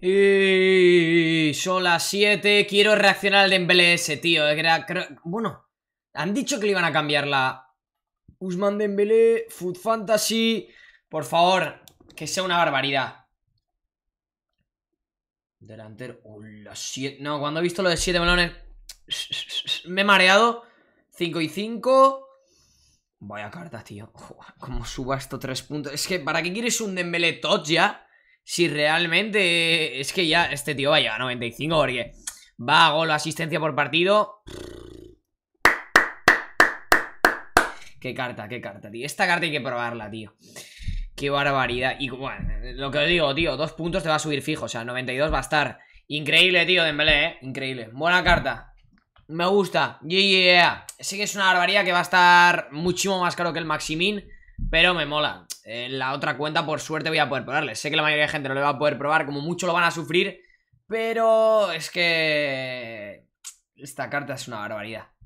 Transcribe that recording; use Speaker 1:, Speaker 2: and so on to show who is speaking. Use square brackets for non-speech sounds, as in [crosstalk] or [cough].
Speaker 1: Y son las 7. Quiero reaccionar al Dembélé ese, tío. bueno, han dicho que le iban a cambiar la... Usman Dembélé, Food Fantasy... Por favor, que sea una barbaridad. Delantero... Oh, no, cuando he visto lo de 7 melones... Me he mareado. 5 y 5... Vaya carta, tío. Como [laughs] ¿Cómo suba esto 3 puntos? Es que, ¿para qué quieres un Dembélé tot ya? si realmente es que ya este tío va a llegar a 95 porque va a gol asistencia por partido. Qué carta, qué carta, tío. Esta carta hay que probarla, tío. Qué barbaridad. Y bueno, lo que os digo, tío, dos puntos te va a subir fijo. O sea, 92 va a estar. Increíble, tío, Dembélé, ¿eh? Increíble. Buena carta. Me gusta. Yeah, yeah. Sí que es una barbaridad que va a estar muchísimo más caro que el Maximin, pero me mola la otra cuenta, por suerte, voy a poder probarle. Sé que la mayoría de gente no le va a poder probar, como mucho lo van a sufrir, pero es que... Esta carta es una barbaridad.